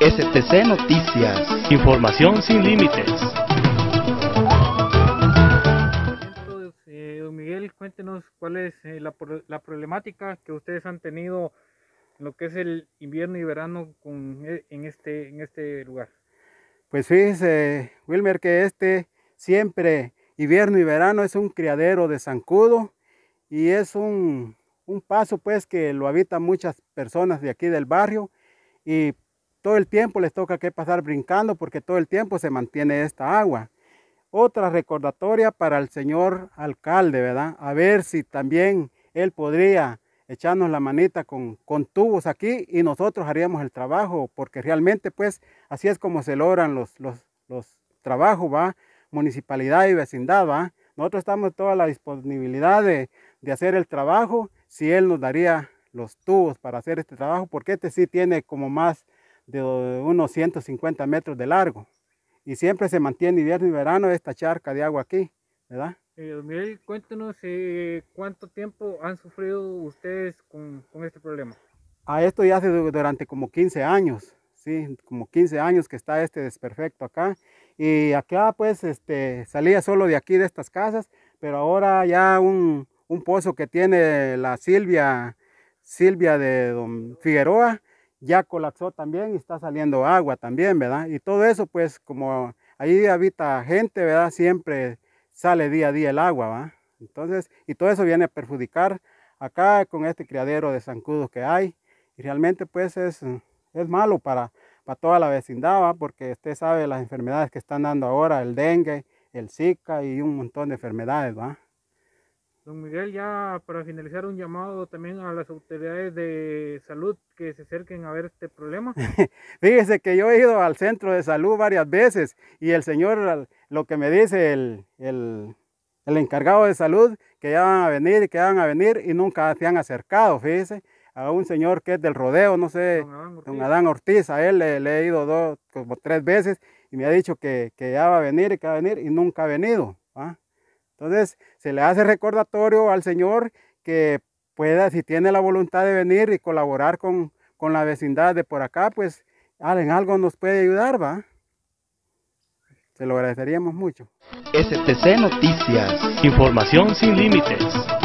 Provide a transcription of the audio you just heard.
STC Noticias. Información sin límites. Eh, don Miguel, cuéntenos cuál es eh, la, problemática que ustedes han tenido en lo que es el invierno y verano eh, este, en, este, lugar. Pues fíjese, Wilmer, que este siempre, invierno y verano, es un criadero de zancudo y es un, paso pues que lo habitan muchas personas de aquí del barrio y todo el tiempo les toca que pasar brincando porque todo el tiempo se mantiene esta agua. Otra recordatoria para el señor alcalde, ¿verdad? A ver si también él podría echarnos la manita con, con tubos aquí y nosotros haríamos el trabajo, porque realmente pues así es como se logran los, los, los trabajos, ¿va? Municipalidad y vecindad, ¿va? Nosotros estamos toda la disponibilidad de hacer el trabajo si él nos daría los tubos para hacer este trabajo, porque este sí tiene como más de unos 150 metros de largo. Y siempre se mantiene invierno y verano esta charca de agua aquí, ¿verdad? Eh, Miguel, cuéntenos eh, cuánto tiempo han sufrido ustedes con, este problema. A ah, esto ya hace durante como 15 años, sí, como 15 años que está este desperfecto acá. Y acá pues este, salía solo de aquí, de estas casas, pero ahora ya un, un pozo que tiene la Silvia, Silvia de Don Figueroa, ya colapsó también y está saliendo agua también, ¿verdad? Y todo eso, pues, como ahí habita gente, ¿verdad? Siempre sale día a día el agua, ¿va? Entonces, y todo eso viene a perjudicar acá con este criadero de zancudos que hay. Y realmente, pues, es, es malo para, para toda la vecindad, ¿va? Porque usted sabe las enfermedades que están dando ahora, el dengue, el zika y un montón de enfermedades, ¿va? Don Miguel, ya para finalizar un llamado también a las autoridades de salud que se acerquen a ver este problema. Fíjese que yo he ido al centro de salud varias veces y el señor, lo que me dice el, el, encargado de salud, que ya van a venir y que van a venir y nunca se han acercado, fíjese, a un señor que es del rodeo, no sé, don Adán Ortiz, a él le, he ido dos, como tres veces y me ha dicho que, que ya va a venir y que va a venir y nunca ha venido. Entonces, se le hace recordatorio al Señor que pueda, si tiene la voluntad de venir y colaborar con, la vecindad de por acá, pues alguien ah, algo nos puede ayudar, ¿va? Se lo agradeceríamos mucho. STC Noticias, información sin límites.